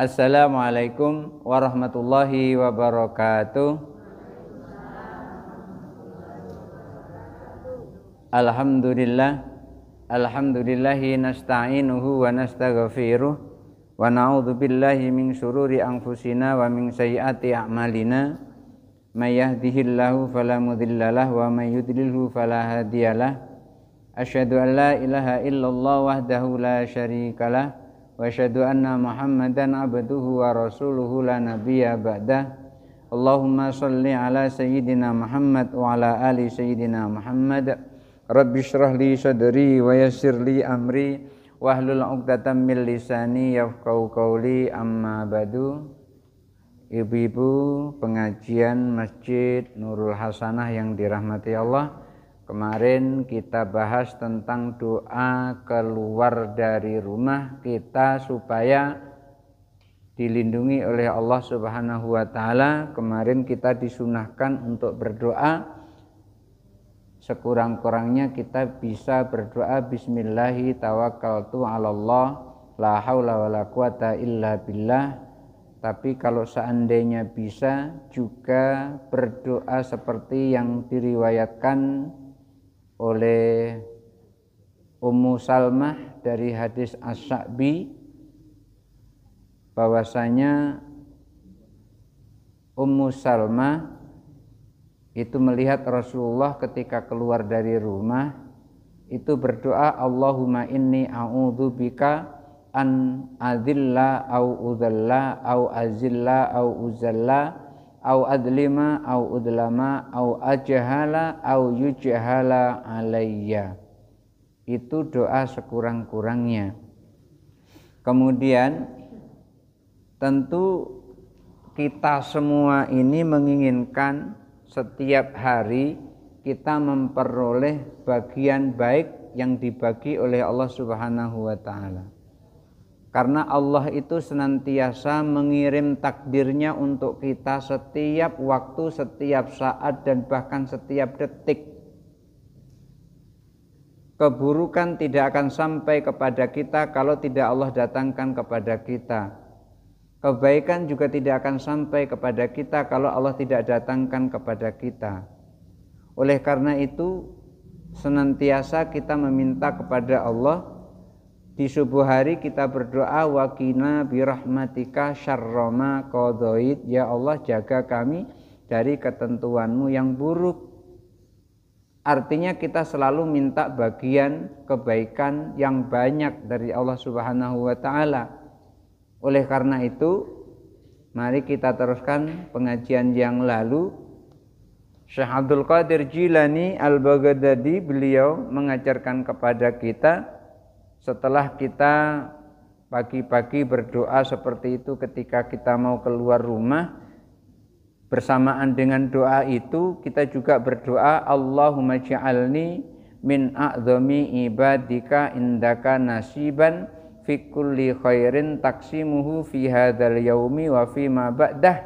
Assalamualaikum warahmatullahi wabarakatuh. Alhamdulillah Alhamdulillahi nasta'inuhu wa nastaghfiruh wa na'udzu billahi min syururi anfusina wa min sayyiati a'malina may yahdihillahu fala mudhillalah wa may yudlilhu fala hadiyalah asyhadu an la ilaha illallah wahdahu la syarikalah واشهد ان محمدا عبده ورسوله لا نبي بعده اللهم صل على سيدنا محمد وعلى ال سيدنا محمد رب اشرح لي صدري ويسر لي امري واحلل عقدة من lisani yafqau qauli amma badu Ibu-ibu pengajian Masjid Nurul Hasanah yang dirahmati Allah Kemarin kita bahas tentang doa keluar dari rumah kita supaya dilindungi oleh Allah Subhanahu wa taala. Kemarin kita disunahkan untuk berdoa sekurang-kurangnya kita bisa berdoa bismillahi tawakkaltu 'alallah la haula wala quwata illa billah. Tapi kalau seandainya bisa juga berdoa seperti yang diriwayatkan oleh Ummu Salmah dari hadis As-Sa'bi bahwasanya Ummu Salmah itu melihat Rasulullah ketika keluar dari rumah itu berdoa Allahumma inni bika an adilla au udalla au azilla au uzalla au adlima au udlama au ajahala, au yujahala alayya itu doa sekurang-kurangnya kemudian tentu kita semua ini menginginkan setiap hari kita memperoleh bagian baik yang dibagi oleh Allah Subhanahu wa taala karena Allah itu senantiasa mengirim takdirnya untuk kita setiap waktu, setiap saat, dan bahkan setiap detik. Keburukan tidak akan sampai kepada kita kalau tidak Allah datangkan kepada kita. Kebaikan juga tidak akan sampai kepada kita kalau Allah tidak datangkan kepada kita. Oleh karena itu, senantiasa kita meminta kepada Allah di subuh hari kita berdoa wakina birahmatika syarroma kodoid ya Allah jaga kami dari ketentuanmu yang buruk artinya kita selalu minta bagian kebaikan yang banyak dari Allah subhanahu wa ta'ala oleh karena itu mari kita teruskan pengajian yang lalu Syekh Abdul Qadir Jilani Al-Baghdadi beliau mengajarkan kepada kita setelah kita pagi-pagi berdoa seperti itu ketika kita mau keluar rumah bersamaan dengan doa itu kita juga berdoa Allahumma ja'alni min a'zami ibadika indaka nasiban fi kulli khairin taksimuhu fi hadzal yaumi wa fi ma ba'dah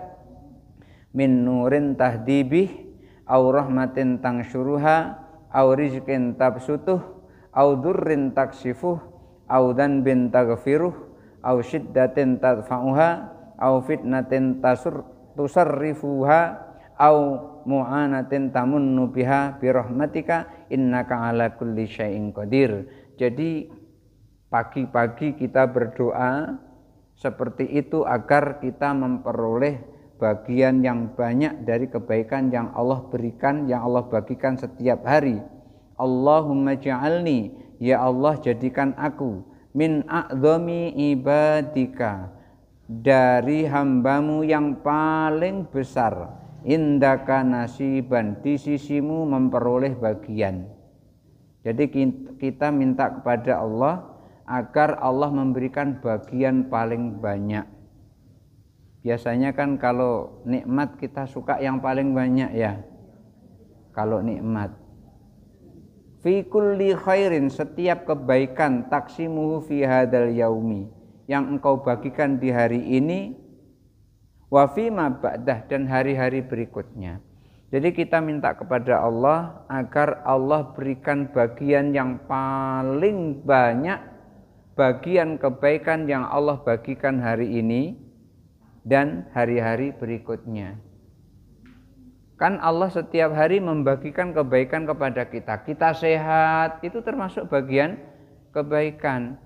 min nurin tahdibih aw rahmatin tangsyuruha aw rizqin tabsutuh au durrin taksifuh au dhanbin taghfiruh au syiddatin tadfa'uha au fitnatin tasur tusarrifuha au mu'anatin tamunnu biha birahmatika innaka ala kulli syai'in qadir jadi pagi-pagi kita berdoa seperti itu agar kita memperoleh bagian yang banyak dari kebaikan yang Allah berikan, yang Allah bagikan setiap hari. Allahumma ja'alni ya Allah jadikan aku min a'zami ibadika dari hambamu yang paling besar indaka nasiban di sisimu memperoleh bagian jadi kita minta kepada Allah agar Allah memberikan bagian paling banyak biasanya kan kalau nikmat kita suka yang paling banyak ya kalau nikmat fi kulli khairin setiap kebaikan taksimuhu fi hadal yaumi yang engkau bagikan di hari ini wa fi ma ba'dah dan hari-hari berikutnya. Jadi kita minta kepada Allah agar Allah berikan bagian yang paling banyak bagian kebaikan yang Allah bagikan hari ini dan hari-hari berikutnya. Kan Allah setiap hari membagikan kebaikan kepada kita. Kita sehat, itu termasuk bagian kebaikan.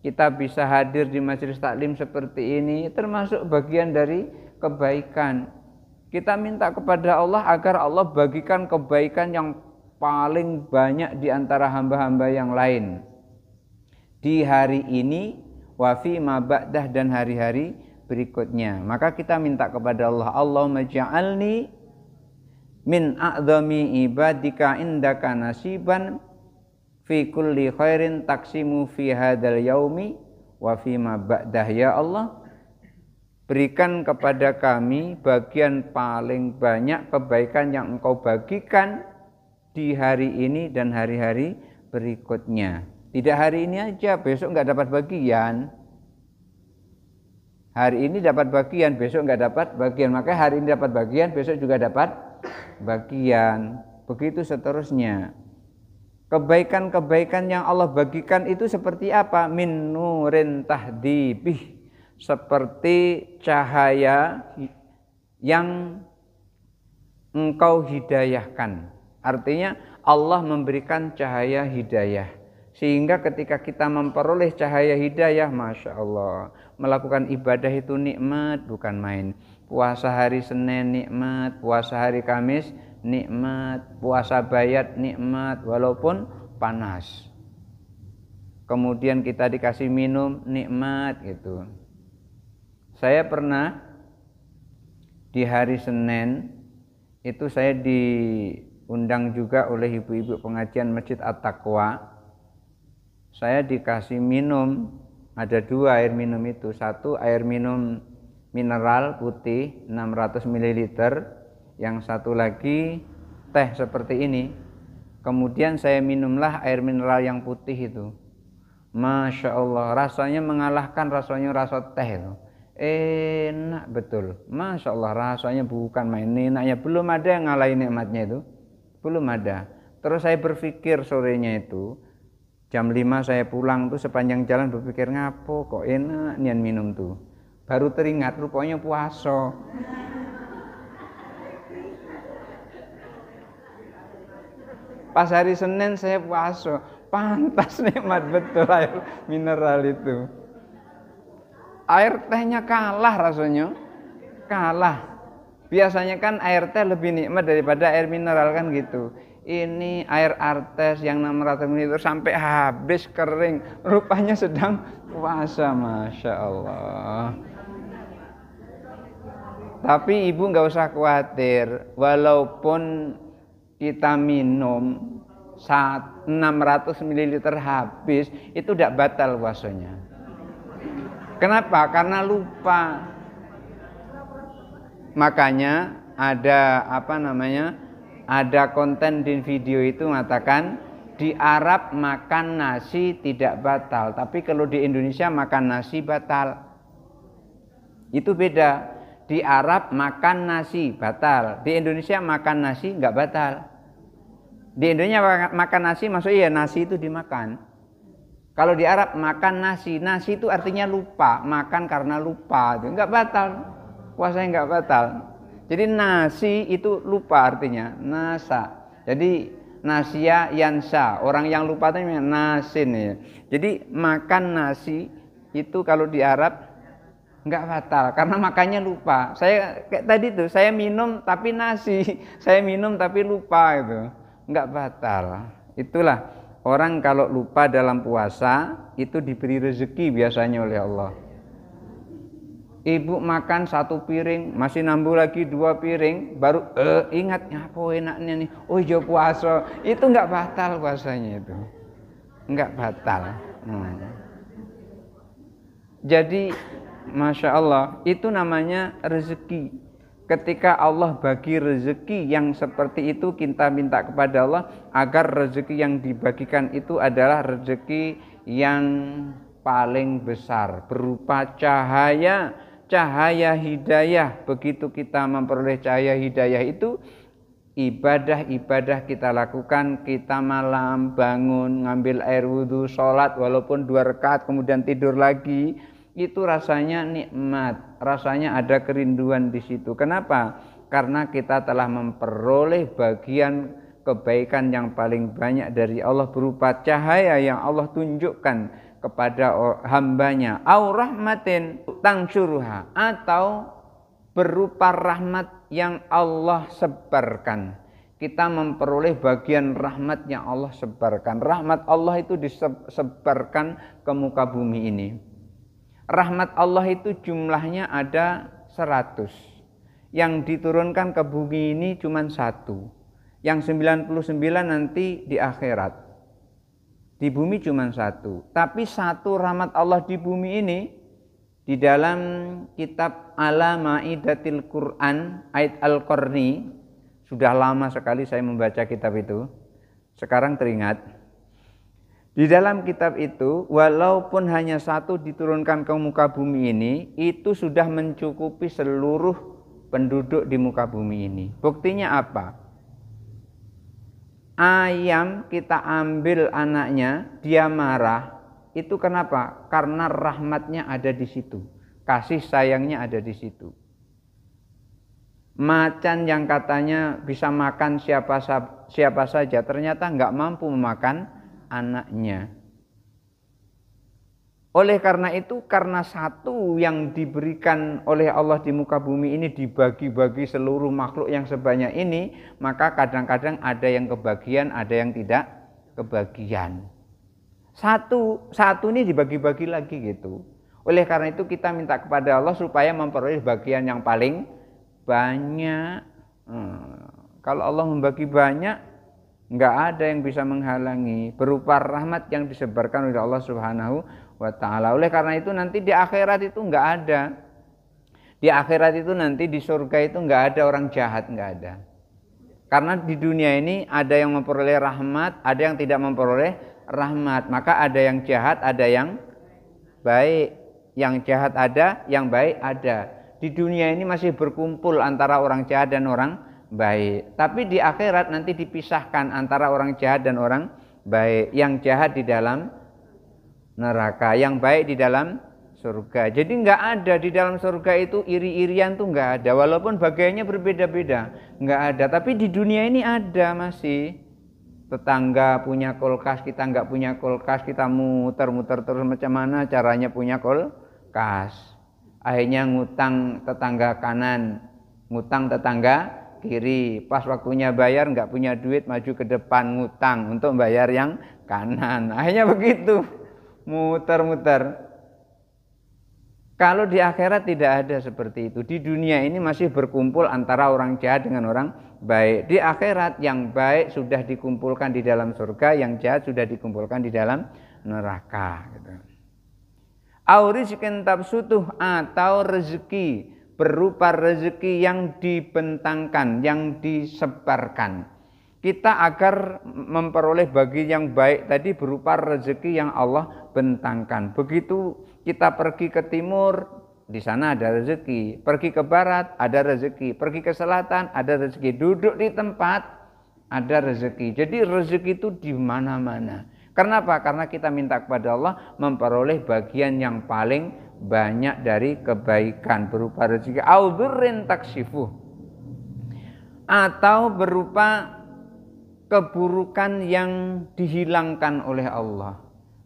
Kita bisa hadir di majelis taklim seperti ini, termasuk bagian dari kebaikan. Kita minta kepada Allah agar Allah bagikan kebaikan yang paling banyak di antara hamba-hamba yang lain. Di hari ini, wafi mabakdah dan hari-hari berikutnya. Maka kita minta kepada Allah, Allah ja'alni min a'zami ibadika indaka nasiban fi kulli khairin taksimu fi hadal yaumi wa fi ma ba'dah ya Allah berikan kepada kami bagian paling banyak kebaikan yang engkau bagikan di hari ini dan hari-hari berikutnya tidak hari ini aja besok nggak dapat bagian hari ini dapat bagian besok nggak dapat bagian maka hari ini dapat bagian besok juga dapat bagian, begitu seterusnya. Kebaikan-kebaikan yang Allah bagikan itu seperti apa? Min nurin tahdibih. Seperti cahaya yang engkau hidayahkan. Artinya Allah memberikan cahaya hidayah. Sehingga ketika kita memperoleh cahaya hidayah, Masya Allah. Melakukan ibadah itu nikmat, bukan main puasa hari Senin nikmat, puasa hari Kamis nikmat, puasa bayat nikmat walaupun panas. Kemudian kita dikasih minum nikmat gitu. Saya pernah di hari Senin itu saya diundang juga oleh ibu-ibu pengajian Masjid At-Taqwa. Saya dikasih minum, ada dua air minum itu. Satu air minum mineral putih 600 ml, yang satu lagi teh seperti ini. Kemudian saya minumlah air mineral yang putih itu. Masya Allah, rasanya mengalahkan rasanya rasa teh itu. Enak betul. Masya Allah, rasanya bukan main enaknya. Belum ada yang ngalahin nikmatnya itu. Belum ada. Terus saya berpikir sorenya itu, jam 5 saya pulang tuh sepanjang jalan berpikir ngapo kok enak nian minum tuh baru teringat rupanya puasa pas hari Senin saya puasa pantas nikmat betul air mineral itu air tehnya kalah rasanya kalah biasanya kan air teh lebih nikmat daripada air mineral kan gitu ini air artes yang 600 ml sampai habis kering rupanya sedang puasa Masya Allah tapi ibu nggak usah khawatir, walaupun kita minum saat 600 ml habis itu tidak batal puasanya. Kenapa? Karena lupa. Makanya ada apa namanya? Ada konten di video itu mengatakan di Arab makan nasi tidak batal, tapi kalau di Indonesia makan nasi batal. Itu beda di Arab makan nasi batal. Di Indonesia makan nasi nggak batal. Di Indonesia makan nasi maksudnya ya nasi itu dimakan. Kalau di Arab makan nasi, nasi itu artinya lupa, makan karena lupa itu nggak batal, puasanya nggak batal. Jadi nasi itu lupa artinya nasa. Jadi nasia yansa, orang yang lupa itu nasin ya. Jadi makan nasi itu kalau di Arab nggak fatal karena makannya lupa. Saya kayak tadi tuh, saya minum tapi nasi, saya minum tapi lupa itu, nggak batal. Itulah orang kalau lupa dalam puasa itu diberi rezeki biasanya oleh Allah. Ibu makan satu piring, masih nambuh lagi dua piring, baru eh, ingat apa enaknya nih. Oh jo iya, puasa, itu nggak batal puasanya itu, nggak batal. Hmm. Jadi Masya Allah, itu namanya rezeki. Ketika Allah bagi rezeki yang seperti itu, kita minta kepada Allah agar rezeki yang dibagikan itu adalah rezeki yang paling besar, berupa cahaya, cahaya hidayah. Begitu kita memperoleh cahaya hidayah itu, ibadah-ibadah kita lakukan kita malam bangun ngambil air wudhu sholat walaupun dua rekat kemudian tidur lagi itu rasanya nikmat, rasanya ada kerinduan di situ. Kenapa? Karena kita telah memperoleh bagian kebaikan yang paling banyak dari Allah berupa cahaya yang Allah tunjukkan kepada hambanya. Au rahmatin tangsyuruha atau berupa rahmat yang Allah sebarkan. Kita memperoleh bagian rahmat yang Allah sebarkan. Rahmat Allah itu disebarkan ke muka bumi ini Rahmat Allah itu jumlahnya ada 100. Yang diturunkan ke bumi ini cuma satu. Yang 99 nanti di akhirat. Di bumi cuma satu. Tapi satu rahmat Allah di bumi ini di dalam kitab Ala Ma'idatil Quran ayat al qurni sudah lama sekali saya membaca kitab itu. Sekarang teringat di dalam kitab itu, walaupun hanya satu diturunkan ke muka bumi ini, itu sudah mencukupi seluruh penduduk di muka bumi ini. Buktinya apa? Ayam kita ambil anaknya, dia marah. Itu kenapa? Karena rahmatnya ada di situ. Kasih sayangnya ada di situ. Macan yang katanya bisa makan siapa siapa saja, ternyata nggak mampu memakan anaknya. Oleh karena itu, karena satu yang diberikan oleh Allah di muka bumi ini dibagi-bagi seluruh makhluk yang sebanyak ini, maka kadang-kadang ada yang kebagian, ada yang tidak kebagian. Satu, satu ini dibagi-bagi lagi gitu. Oleh karena itu kita minta kepada Allah supaya memperoleh bagian yang paling banyak. Hmm. Kalau Allah membagi banyak, nggak ada yang bisa menghalangi berupa rahmat yang disebarkan oleh Allah Subhanahu wa taala. Oleh karena itu nanti di akhirat itu nggak ada. Di akhirat itu nanti di surga itu nggak ada orang jahat, nggak ada. Karena di dunia ini ada yang memperoleh rahmat, ada yang tidak memperoleh rahmat. Maka ada yang jahat, ada yang baik. Yang jahat ada, yang baik ada. Di dunia ini masih berkumpul antara orang jahat dan orang baik. Tapi di akhirat nanti dipisahkan antara orang jahat dan orang baik. Yang jahat di dalam neraka, yang baik di dalam surga. Jadi nggak ada di dalam surga itu iri-irian tuh nggak ada. Walaupun bagainya berbeda-beda, nggak ada. Tapi di dunia ini ada masih tetangga punya kulkas kita nggak punya kulkas kita muter-muter terus macam mana caranya punya kulkas akhirnya ngutang tetangga kanan ngutang tetangga kiri. Pas waktunya bayar nggak punya duit maju ke depan ngutang untuk bayar yang kanan. Akhirnya begitu. Muter-muter. Kalau di akhirat tidak ada seperti itu. Di dunia ini masih berkumpul antara orang jahat dengan orang baik. Di akhirat yang baik sudah dikumpulkan di dalam surga, yang jahat sudah dikumpulkan di dalam neraka. Gitu. Aurizikin sutuh atau rezeki berupa rezeki yang dibentangkan, yang disebarkan. Kita agar memperoleh bagi yang baik tadi berupa rezeki yang Allah bentangkan. Begitu kita pergi ke timur, di sana ada rezeki. Pergi ke barat, ada rezeki. Pergi ke selatan, ada rezeki. Duduk di tempat, ada rezeki. Jadi rezeki itu di mana-mana. Kenapa? Karena kita minta kepada Allah memperoleh bagian yang paling banyak dari kebaikan berupa rezeki audurin taksifu atau berupa keburukan yang dihilangkan oleh Allah.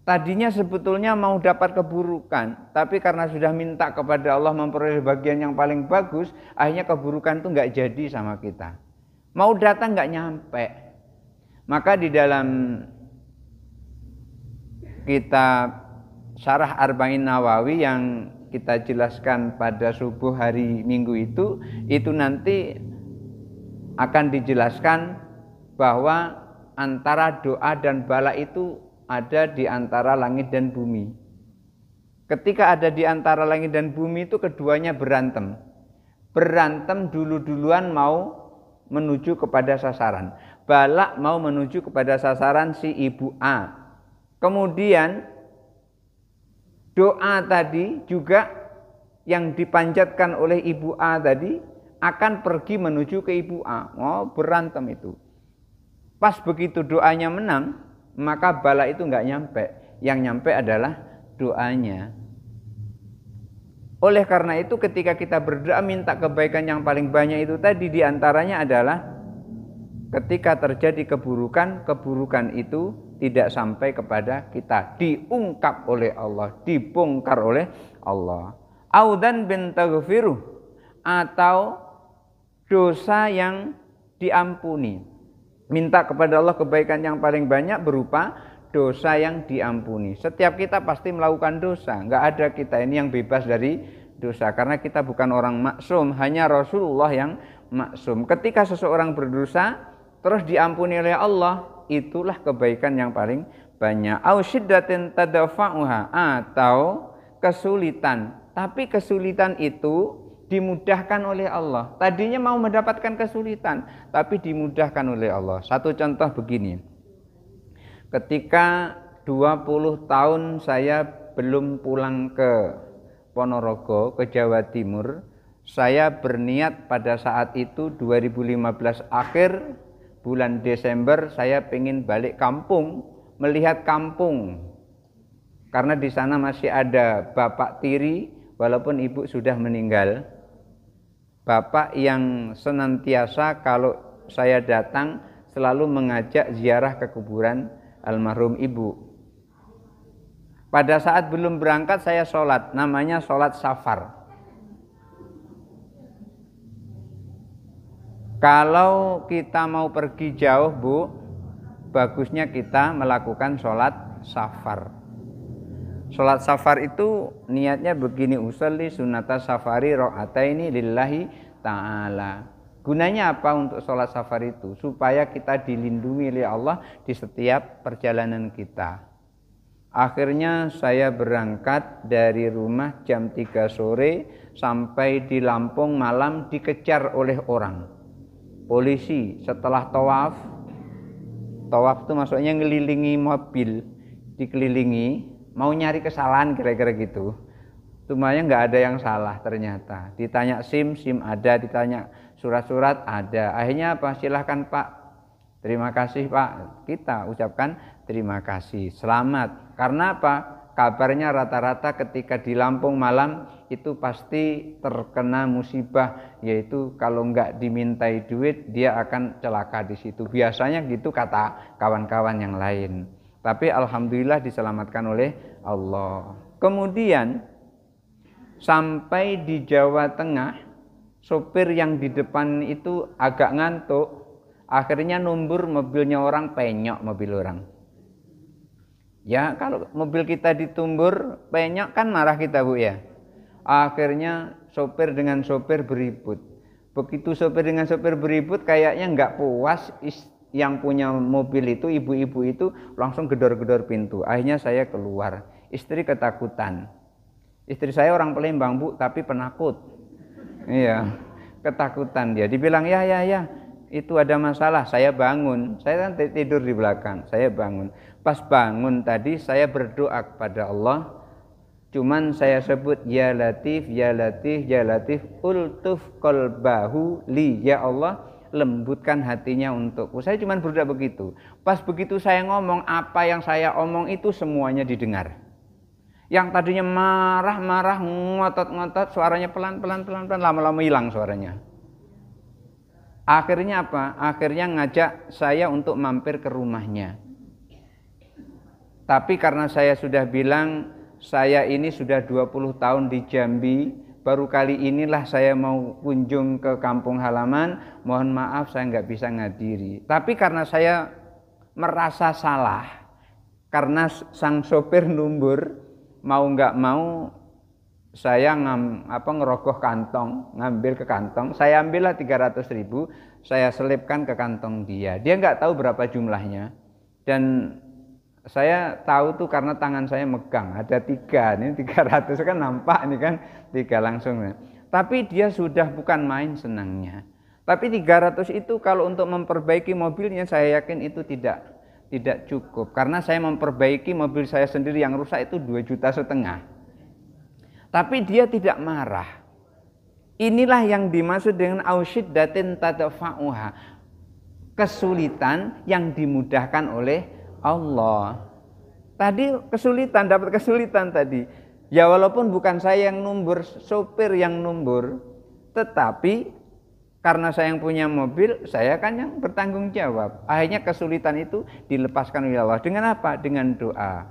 Tadinya sebetulnya mau dapat keburukan, tapi karena sudah minta kepada Allah memperoleh bagian yang paling bagus, akhirnya keburukan itu nggak jadi sama kita. Mau datang nggak nyampe. Maka di dalam kitab Sarah Arba'in Nawawi yang kita jelaskan pada subuh hari Minggu itu itu nanti akan dijelaskan bahwa antara doa dan bala itu ada di antara langit dan bumi. Ketika ada di antara langit dan bumi itu keduanya berantem. Berantem dulu-duluan mau menuju kepada sasaran. Balak mau menuju kepada sasaran si ibu A. Kemudian doa tadi juga yang dipanjatkan oleh ibu A tadi akan pergi menuju ke ibu A. Oh, berantem itu. Pas begitu doanya menang, maka bala itu nggak nyampe. Yang nyampe adalah doanya. Oleh karena itu ketika kita berdoa minta kebaikan yang paling banyak itu tadi diantaranya adalah ketika terjadi keburukan, keburukan itu tidak sampai kepada kita diungkap oleh Allah dibongkar oleh Allah audan bin taghfiru atau dosa yang diampuni minta kepada Allah kebaikan yang paling banyak berupa dosa yang diampuni setiap kita pasti melakukan dosa nggak ada kita ini yang bebas dari dosa karena kita bukan orang maksum hanya Rasulullah yang maksum ketika seseorang berdosa terus diampuni oleh Allah itulah kebaikan yang paling banyak. Au syiddatin tadafa'uha atau kesulitan. Tapi kesulitan itu dimudahkan oleh Allah. Tadinya mau mendapatkan kesulitan, tapi dimudahkan oleh Allah. Satu contoh begini. Ketika 20 tahun saya belum pulang ke Ponorogo, ke Jawa Timur, saya berniat pada saat itu 2015 akhir bulan Desember saya pengen balik kampung, melihat kampung. Karena di sana masih ada bapak tiri, walaupun ibu sudah meninggal. Bapak yang senantiasa kalau saya datang selalu mengajak ziarah ke kuburan almarhum ibu. Pada saat belum berangkat saya sholat, namanya sholat safar. Kalau kita mau pergi jauh, Bu, bagusnya kita melakukan sholat safar. Sholat safar itu niatnya begini usalli sunata safari ini lillahi ta'ala. Gunanya apa untuk sholat safar itu? Supaya kita dilindungi oleh Allah di setiap perjalanan kita. Akhirnya saya berangkat dari rumah jam 3 sore sampai di Lampung malam dikejar oleh orang polisi setelah tawaf tawaf itu maksudnya ngelilingi mobil dikelilingi mau nyari kesalahan kira-kira gitu semuanya nggak ada yang salah ternyata ditanya SIM SIM ada ditanya surat-surat ada akhirnya apa silahkan Pak terima kasih Pak kita ucapkan terima kasih selamat karena apa kabarnya rata-rata ketika di Lampung malam itu pasti terkena musibah yaitu kalau nggak dimintai duit dia akan celaka di situ biasanya gitu kata kawan-kawan yang lain tapi alhamdulillah diselamatkan oleh Allah kemudian sampai di Jawa Tengah sopir yang di depan itu agak ngantuk akhirnya numbur mobilnya orang penyok mobil orang Ya kalau mobil kita ditumbur banyak kan marah kita bu ya. Akhirnya sopir dengan sopir beribut. Begitu sopir dengan sopir beribut kayaknya nggak puas yang punya mobil itu ibu-ibu itu langsung gedor-gedor pintu. Akhirnya saya keluar. Istri ketakutan. Istri saya orang Palembang bu tapi penakut. Iya ketakutan dia. Dibilang ya ya ya itu ada masalah, saya bangun. Saya nanti tidur di belakang, saya bangun. Pas bangun tadi saya berdoa kepada Allah. Cuman saya sebut ya latif, ya latif, ya latif. Ultuf kolbahu li ya Allah lembutkan hatinya untukku. Saya cuma berdoa begitu. Pas begitu saya ngomong apa yang saya omong itu semuanya didengar. Yang tadinya marah-marah, ngotot-ngotot, suaranya pelan-pelan pelan-pelan lama-lama hilang suaranya. Akhirnya apa? Akhirnya ngajak saya untuk mampir ke rumahnya. Tapi karena saya sudah bilang saya ini sudah 20 tahun di Jambi, baru kali inilah saya mau kunjung ke kampung halaman, mohon maaf saya nggak bisa ngadiri. Tapi karena saya merasa salah, karena sang sopir numbur, mau nggak mau saya ngam, apa ngerogoh kantong, ngambil ke kantong, saya ambillah 300 ribu, saya selipkan ke kantong dia. Dia nggak tahu berapa jumlahnya. Dan saya tahu tuh karena tangan saya megang, ada tiga, ini 300 kan nampak ini kan, tiga langsung. Tapi dia sudah bukan main senangnya. Tapi 300 itu kalau untuk memperbaiki mobilnya saya yakin itu tidak tidak cukup. Karena saya memperbaiki mobil saya sendiri yang rusak itu 2 juta setengah tapi dia tidak marah. Inilah yang dimaksud dengan aushid datin tadafa'uha. Kesulitan yang dimudahkan oleh Allah. Tadi kesulitan, dapat kesulitan tadi. Ya walaupun bukan saya yang numbur, sopir yang numbur. Tetapi karena saya yang punya mobil, saya kan yang bertanggung jawab. Akhirnya kesulitan itu dilepaskan oleh Allah. Dengan apa? Dengan doa.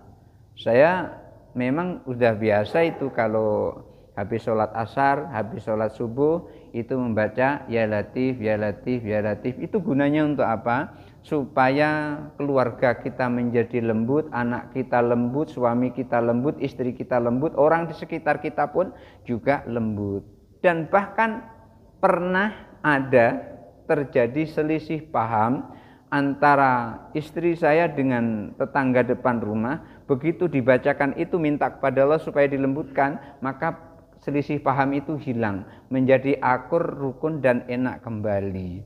Saya memang sudah biasa itu kalau habis sholat asar, habis sholat subuh itu membaca ya latif, ya latif, ya latif. Itu gunanya untuk apa? Supaya keluarga kita menjadi lembut, anak kita lembut, suami kita lembut, istri kita lembut, orang di sekitar kita pun juga lembut. Dan bahkan pernah ada terjadi selisih paham antara istri saya dengan tetangga depan rumah Begitu dibacakan itu minta kepada Allah supaya dilembutkan, maka selisih paham itu hilang, menjadi akur, rukun, dan enak kembali.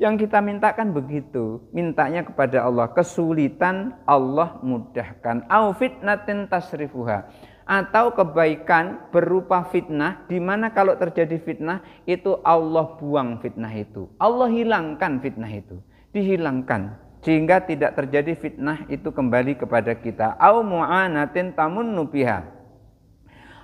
Yang kita mintakan begitu, mintanya kepada Allah. Kesulitan Allah mudahkan. Au fitnatin tasrifuha. Atau kebaikan berupa fitnah, di mana kalau terjadi fitnah, itu Allah buang fitnah itu. Allah hilangkan fitnah itu. Dihilangkan sehingga tidak terjadi fitnah itu kembali kepada kita au mu'anatin tamun nupiha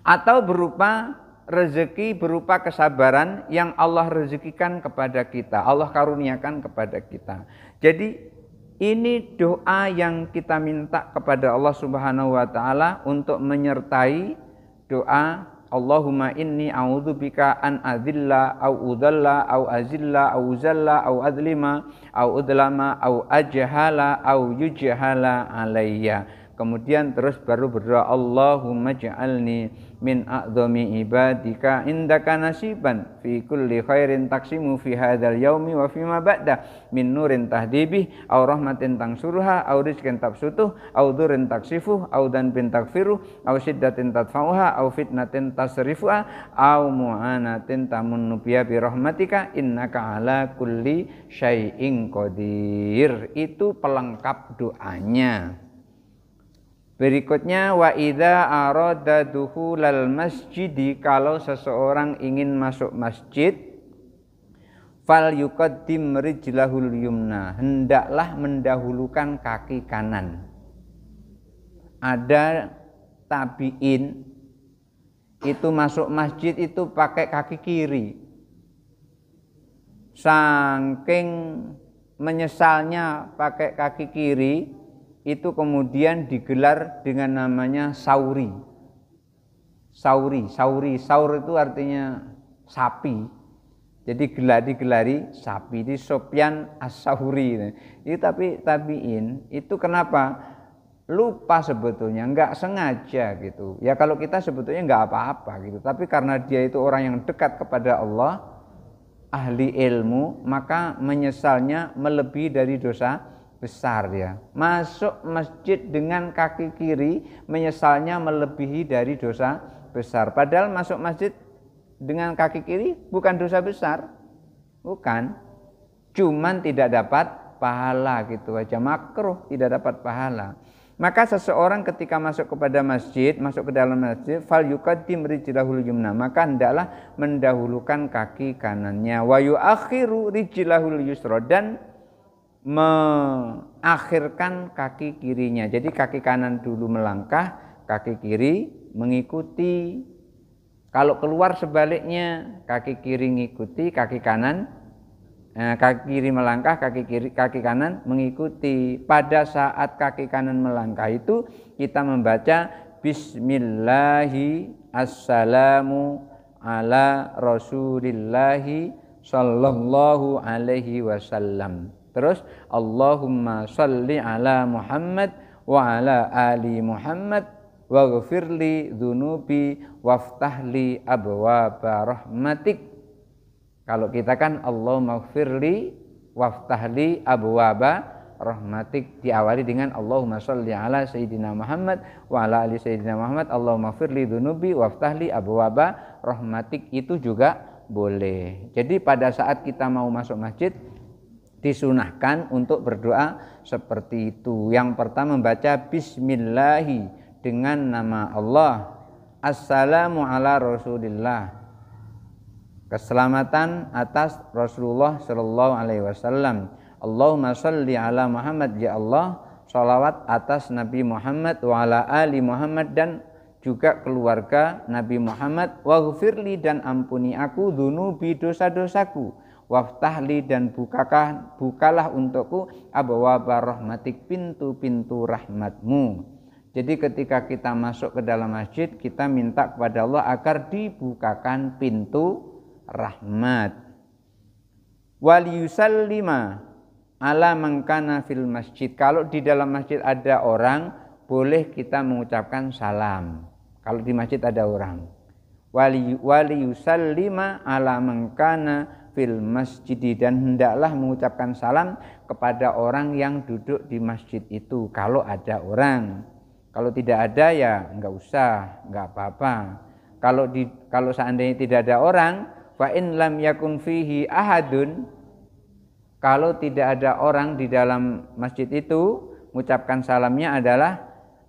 atau berupa rezeki berupa kesabaran yang Allah rezekikan kepada kita Allah karuniakan kepada kita jadi ini doa yang kita minta kepada Allah Subhanahu wa taala untuk menyertai doa Allahumma inni a'udzubika an adilla au udalla au azilla au zalla au adlima au udlama au ajhala au yujhala alayya. Kemudian terus baru berdoa Allahumma ja'alni min a'zami ibadika indaka nasiban fi kulli khairin taksimu fi hadzal yaumi wa fi ma ba'da min nurin tahdibi aw rahmatin tangsuruha aw rizqin tabsutu aw durin taksifu aw dan bin takfiru aw siddatin tadfa'uha aw fitnatin tasrifu aw mu'anatin tamunnu biya bi rahmatika innaka ala kulli syai'in qadir itu pelengkap doanya Berikutnya wa idza arada duhulal masjidi kalau seseorang ingin masuk masjid fal yuqaddim rijlahul yumna hendaklah mendahulukan kaki kanan. Ada tabiin itu masuk masjid itu pakai kaki kiri. Saking menyesalnya pakai kaki kiri, itu kemudian digelar dengan namanya sauri. Sauri, sauri, saur itu artinya sapi. Jadi gelari digelari sapi di sopian As-Sauri. Itu tapi tabiin itu kenapa? lupa sebetulnya nggak sengaja gitu ya kalau kita sebetulnya nggak apa-apa gitu tapi karena dia itu orang yang dekat kepada Allah ahli ilmu maka menyesalnya melebihi dari dosa besar ya. Masuk masjid dengan kaki kiri menyesalnya melebihi dari dosa besar. Padahal masuk masjid dengan kaki kiri bukan dosa besar. Bukan. Cuman tidak dapat pahala gitu aja. makro tidak dapat pahala. Maka seseorang ketika masuk kepada masjid, masuk ke dalam masjid, fal yuqaddim rijlahul yumna, maka hendaklah mendahulukan kaki kanannya wa yuakhiru rijlahul yusra dan mengakhirkan kaki kirinya. Jadi kaki kanan dulu melangkah, kaki kiri mengikuti. Kalau keluar sebaliknya, kaki kiri mengikuti, kaki kanan eh, kaki kiri melangkah, kaki kiri kaki kanan mengikuti. Pada saat kaki kanan melangkah itu kita membaca bismillahi assalamu ala rasulillahi sallallahu alaihi wasallam. Terus Allahumma salli ala Muhammad wa ala ali Muhammad waghfirli dzunubi waftahli abwaaba rahmatik. Kalau kita kan Allahumma ghfirli waftahli abwaaba rahmatik diawali dengan Allahumma salli ala sayyidina Muhammad wa ala ali sayyidina Muhammad Allahumma firli dzunubi waftahli abwaaba rahmatik itu juga boleh. Jadi pada saat kita mau masuk masjid disunahkan untuk berdoa seperti itu. Yang pertama membaca bismillahi dengan nama Allah. Assalamu ala Rasulillah keselamatan atas Rasulullah Shallallahu Alaihi Wasallam. Allahumma shalli ala Muhammad ya Allah. Salawat atas Nabi Muhammad wa ala ali Muhammad dan juga keluarga Nabi Muhammad. Waghfirli dan ampuni aku dunubi dosa-dosaku waftahli dan bukakah bukalah untukku abwaba rahmatik pintu-pintu rahmatmu. Jadi ketika kita masuk ke dalam masjid, kita minta kepada Allah agar dibukakan pintu rahmat. Wal yusallima ala mangkana fil masjid. Kalau di dalam masjid ada orang, boleh kita mengucapkan salam. Kalau di masjid ada orang. Wali wali yusallima ala mangkana fil masjid dan hendaklah mengucapkan salam kepada orang yang duduk di masjid itu kalau ada orang. Kalau tidak ada ya nggak usah, nggak apa-apa. Kalau di kalau seandainya tidak ada orang, fa in lam yakun fihi ahadun kalau tidak ada orang di dalam masjid itu, mengucapkan salamnya adalah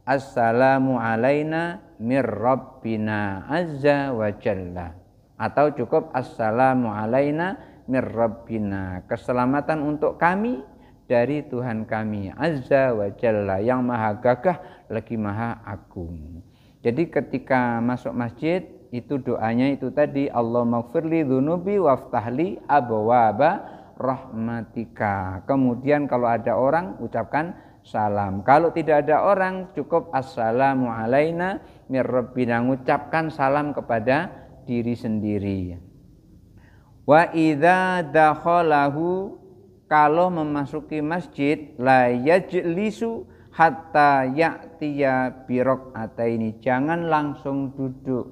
assalamu alaina mir rabbina azza wa jalla atau cukup assalamu alaina mir keselamatan untuk kami dari Tuhan kami azza wa jalla yang maha gagah lagi maha agung jadi ketika masuk masjid itu doanya itu tadi Allah maghfirli dhunubi waftahli abwaba rahmatika. Kemudian kalau ada orang ucapkan salam. Kalau tidak ada orang cukup assalamu alaina mir ucapkan salam kepada diri sendiri. Wa idza dakhalahu kalau memasuki masjid la yajlisu hatta ya'tiya birok ini jangan langsung duduk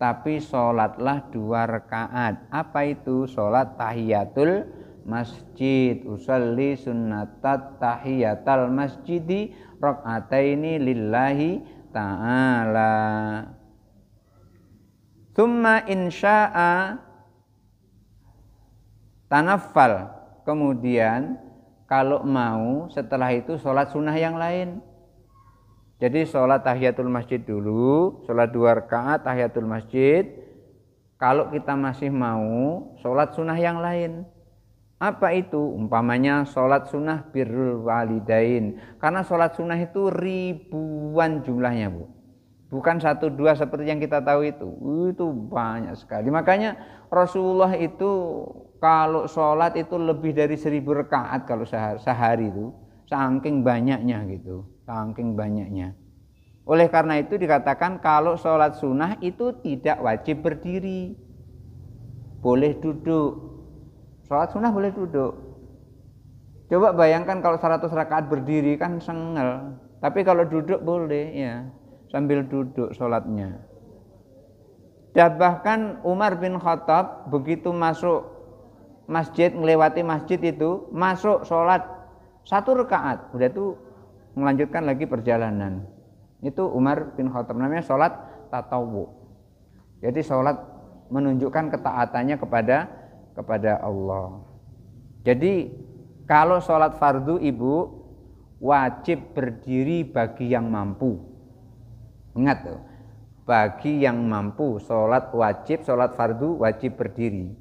tapi sholatlah dua rakaat. apa itu sholat tahiyatul masjid usalli sunnatat tahiyatul masjidi ini lillahi ta'ala Thumma insya'a tanafal. Kemudian kalau mau setelah itu sholat sunnah yang lain. Jadi sholat tahiyatul masjid dulu, sholat dua rakaat tahiyatul masjid. Kalau kita masih mau, sholat sunnah yang lain. Apa itu? Umpamanya sholat sunnah birrul walidain. Karena sholat sunnah itu ribuan jumlahnya bu. Bukan satu dua seperti yang kita tahu itu. Uh, itu banyak sekali. Makanya Rasulullah itu kalau sholat itu lebih dari seribu rakaat kalau sehari, sehari itu. Saking banyaknya gitu. Saking banyaknya. Oleh karena itu dikatakan kalau sholat sunnah itu tidak wajib berdiri. Boleh duduk. Sholat sunnah boleh duduk. Coba bayangkan kalau 100 rakaat berdiri kan sengel. Tapi kalau duduk boleh ya sambil duduk sholatnya. Dan bahkan Umar bin Khattab begitu masuk masjid, melewati masjid itu, masuk sholat satu rekaat. Udah tuh melanjutkan lagi perjalanan. Itu Umar bin Khattab namanya sholat tatawu. Jadi sholat menunjukkan ketaatannya kepada kepada Allah. Jadi kalau sholat fardu ibu wajib berdiri bagi yang mampu. Ingat tuh, bagi yang mampu sholat wajib, sholat fardu wajib berdiri.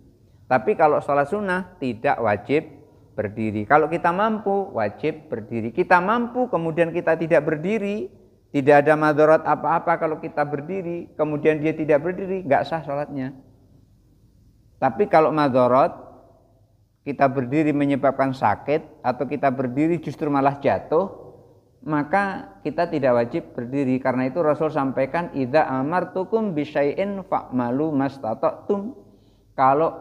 Tapi kalau sholat sunnah tidak wajib berdiri. Kalau kita mampu wajib berdiri. Kita mampu kemudian kita tidak berdiri, tidak ada madorot apa-apa kalau kita berdiri, kemudian dia tidak berdiri, nggak sah sholatnya. Tapi kalau madorot kita berdiri menyebabkan sakit atau kita berdiri justru malah jatuh, maka kita tidak wajib berdiri karena itu Rasul sampaikan idza amartukum bisyai'in fa'malu mastata'tum kalau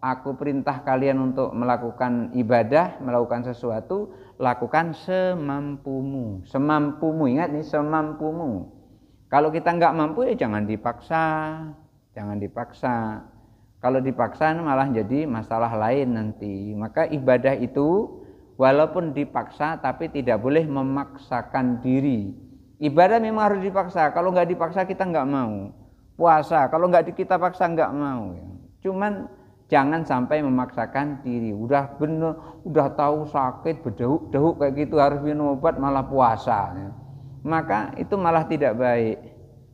aku perintah kalian untuk melakukan ibadah melakukan sesuatu lakukan semampumu semampumu ingat nih semampumu kalau kita nggak mampu ya jangan dipaksa jangan dipaksa kalau dipaksa malah jadi masalah lain nanti maka ibadah itu walaupun dipaksa tapi tidak boleh memaksakan diri. Ibadah memang harus dipaksa. Kalau nggak dipaksa kita nggak mau. Puasa kalau nggak kita paksa nggak mau. Cuman jangan sampai memaksakan diri. Udah bener, udah tahu sakit berdehuk dehuk kayak gitu harus minum obat malah puasa. Maka itu malah tidak baik.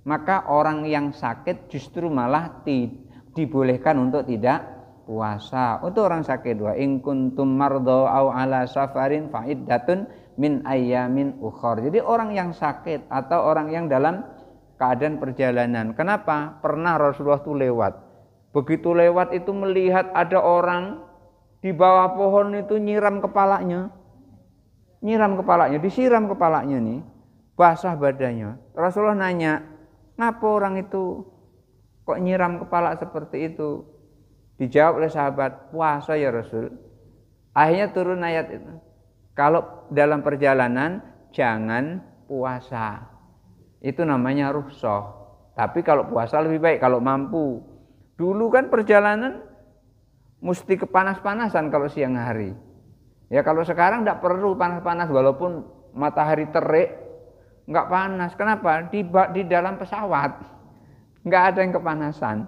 Maka orang yang sakit justru malah dibolehkan untuk tidak puasa untuk oh, orang sakit dua. in kuntum mardo au ala safarin datun min ayamin ukhor jadi orang yang sakit atau orang yang dalam keadaan perjalanan kenapa pernah Rasulullah itu lewat begitu lewat itu melihat ada orang di bawah pohon itu nyiram kepalanya nyiram kepalanya disiram kepalanya nih basah badannya Rasulullah nanya ngapa orang itu kok nyiram kepala seperti itu Dijawab oleh sahabat, puasa ya Rasul. Akhirnya turun ayat itu. Kalau dalam perjalanan jangan puasa. Itu namanya ruhsoh. Tapi kalau puasa lebih baik kalau mampu. Dulu kan perjalanan mesti kepanas-panasan kalau siang hari. Ya kalau sekarang tidak perlu panas-panas walaupun matahari terik nggak panas. Kenapa? Di di dalam pesawat nggak ada yang kepanasan.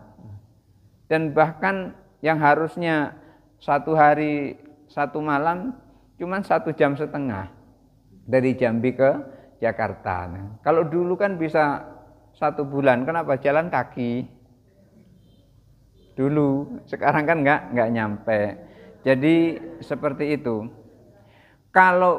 Dan bahkan yang harusnya satu hari satu malam cuman satu jam setengah dari Jambi ke Jakarta. kalau dulu kan bisa satu bulan, kenapa jalan kaki? Dulu, sekarang kan nggak nggak nyampe. Jadi seperti itu. Kalau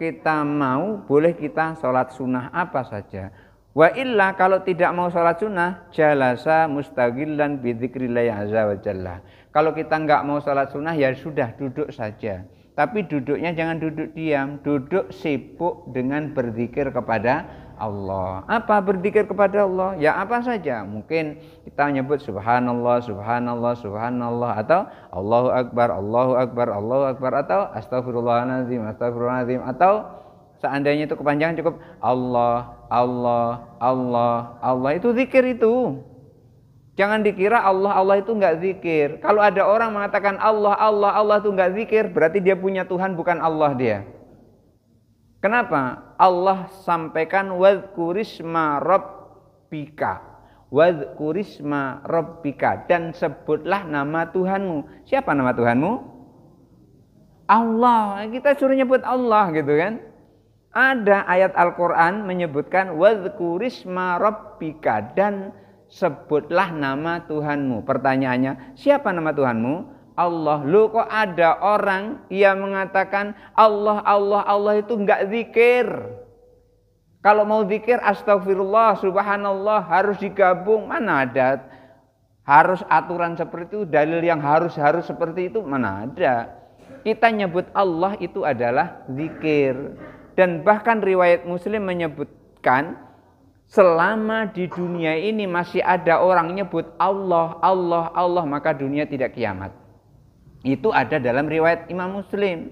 kita mau, boleh kita sholat sunnah apa saja. Wa illa kalau tidak mau sholat sunnah, jalasa mustaghillan bidzikrillah azza wa jalla. Kalau kita nggak mau sholat sunnah ya sudah duduk saja. Tapi duduknya jangan duduk diam, duduk sibuk dengan berzikir kepada Allah. Apa berzikir kepada Allah? Ya apa saja. Mungkin kita menyebut subhanallah, subhanallah, subhanallah atau Allahu akbar, Allahu akbar, Allahu akbar atau astagfirullahalazim, astagfirullahalazim atau Seandainya itu kepanjangan cukup Allah, Allah, Allah, Allah itu zikir itu. Jangan dikira Allah Allah itu enggak zikir. Kalau ada orang mengatakan Allah Allah Allah itu enggak zikir, berarti dia punya Tuhan bukan Allah dia. Kenapa? Allah sampaikan wadkurisma rabbika. Wadkurisma rabbika dan sebutlah nama Tuhanmu. Siapa nama Tuhanmu? Allah. Kita suruh nyebut Allah gitu kan. Ada ayat Al-Quran menyebutkan wadhkurisma rabbika dan sebutlah nama Tuhanmu. Pertanyaannya, siapa nama Tuhanmu? Allah. Lu kok ada orang yang mengatakan Allah, Allah, Allah itu enggak zikir. Kalau mau zikir astagfirullah, subhanallah harus digabung. Mana ada harus aturan seperti itu, dalil yang harus-harus seperti itu mana ada. Kita nyebut Allah itu adalah zikir dan bahkan riwayat Muslim menyebutkan selama di dunia ini masih ada orang nyebut Allah, Allah, Allah maka dunia tidak kiamat. Itu ada dalam riwayat Imam Muslim.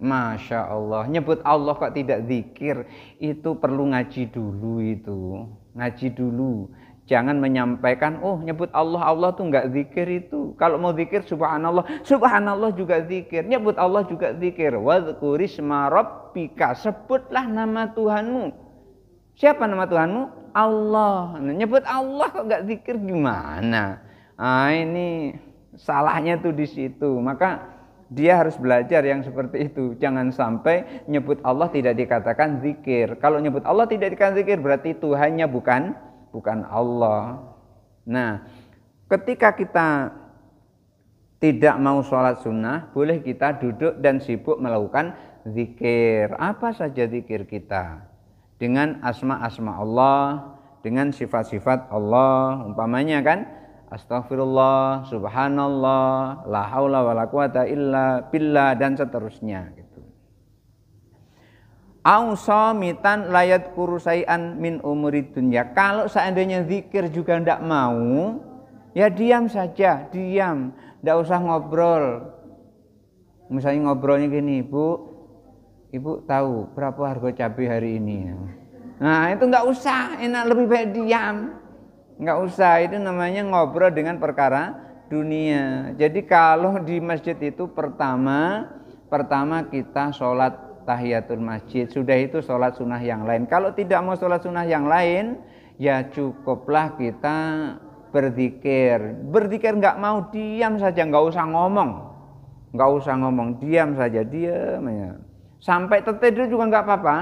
Masya Allah, nyebut Allah kok tidak zikir, itu perlu ngaji dulu itu. Ngaji dulu, Jangan menyampaikan, oh nyebut Allah, Allah tuh nggak zikir itu. Kalau mau zikir subhanallah, subhanallah juga zikir. Nyebut Allah juga zikir. Wadhkurisma rabbika, sebutlah nama Tuhanmu. Siapa nama Tuhanmu? Allah. Nah, nyebut Allah kok nggak zikir gimana? Nah, ini salahnya tuh di situ. Maka dia harus belajar yang seperti itu. Jangan sampai nyebut Allah tidak dikatakan zikir. Kalau nyebut Allah tidak dikatakan zikir berarti Tuhannya bukan bukan Allah. Nah, ketika kita tidak mau sholat sunnah, boleh kita duduk dan sibuk melakukan zikir. Apa saja zikir kita? Dengan asma-asma Allah, dengan sifat-sifat Allah, umpamanya kan? Astaghfirullah, subhanallah, la haula wa la quwata illa billah, dan seterusnya au layat kurusaian min umurid dunia. Kalau seandainya zikir juga tidak mau, ya diam saja, diam. Tidak usah ngobrol. Misalnya ngobrolnya gini, Bu, Ibu tahu berapa harga cabai hari ini? Nah itu nggak usah, enak lebih baik diam. Nggak usah, itu namanya ngobrol dengan perkara dunia. Jadi kalau di masjid itu pertama, pertama kita sholat tahiyatul masjid. Sudah itu sholat sunnah yang lain. Kalau tidak mau sholat sunnah yang lain, ya cukuplah kita berzikir. Berzikir nggak mau diam saja, nggak usah ngomong, nggak usah ngomong, diam saja, diam ya. Sampai tertidur juga nggak apa-apa.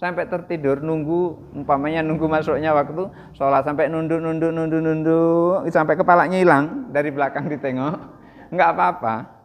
Sampai tertidur nunggu, umpamanya nunggu masuknya waktu sholat sampai nunduk, nunduk, nunduk, nunduk, sampai kepalanya hilang dari belakang ditengok, nggak apa-apa.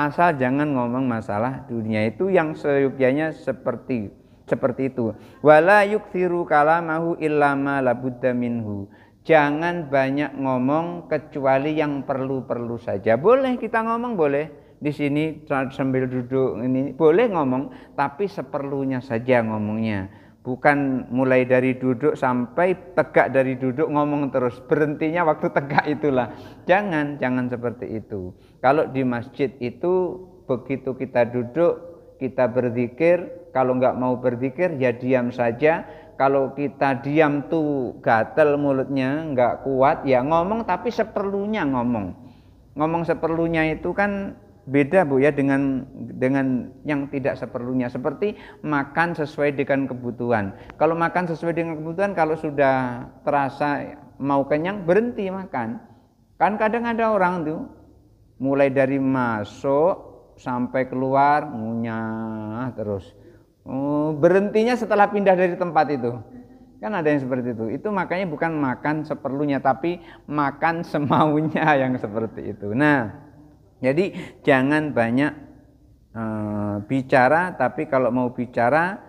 Asal jangan ngomong masalah dunia itu yang seyukyanya seperti seperti itu. Wala yukthiru kalamahu illama labudda minhu. Jangan banyak ngomong kecuali yang perlu-perlu saja. Boleh kita ngomong boleh di sini sambil duduk ini boleh ngomong tapi seperlunya saja ngomongnya bukan mulai dari duduk sampai tegak dari duduk ngomong terus berhentinya waktu tegak itulah jangan jangan seperti itu kalau di masjid itu begitu kita duduk kita berzikir kalau nggak mau berzikir ya diam saja kalau kita diam tuh gatel mulutnya nggak kuat ya ngomong tapi seperlunya ngomong ngomong seperlunya itu kan beda Bu ya dengan dengan yang tidak seperlunya seperti makan sesuai dengan kebutuhan. Kalau makan sesuai dengan kebutuhan kalau sudah terasa mau kenyang berhenti makan. Kan kadang ada orang tuh mulai dari masuk sampai keluar ngunyah terus. Oh, berhentinya setelah pindah dari tempat itu. Kan ada yang seperti itu. Itu makanya bukan makan seperlunya tapi makan semaunya yang seperti itu. Nah, jadi jangan banyak e, bicara, tapi kalau mau bicara,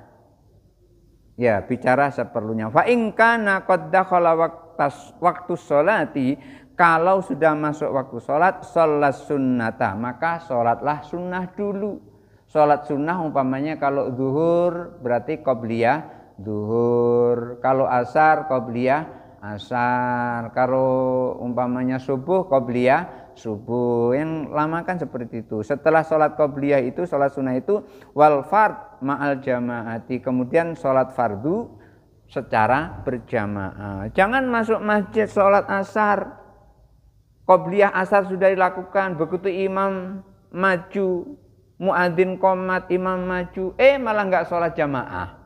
ya bicara seperlunya. Fa'inka nakodah kalau waktu solati, kalau sudah masuk waktu sholat, sholat sunnata, maka sholatlah sunnah dulu. Sholat sunnah umpamanya kalau zuhur berarti qobliyah zuhur, kalau asar qobliyah asar, kalau umpamanya subuh qobliyah subuh. Yang lama kan seperti itu. Setelah sholat qobliyah itu, sholat sunnah itu wal fard ma'al jamaati. Kemudian sholat fardu secara berjamaah. Jangan masuk masjid sholat asar. Qobliyah asar sudah dilakukan. Begitu imam maju, muadzin komat, imam maju. Eh malah nggak sholat jamaah.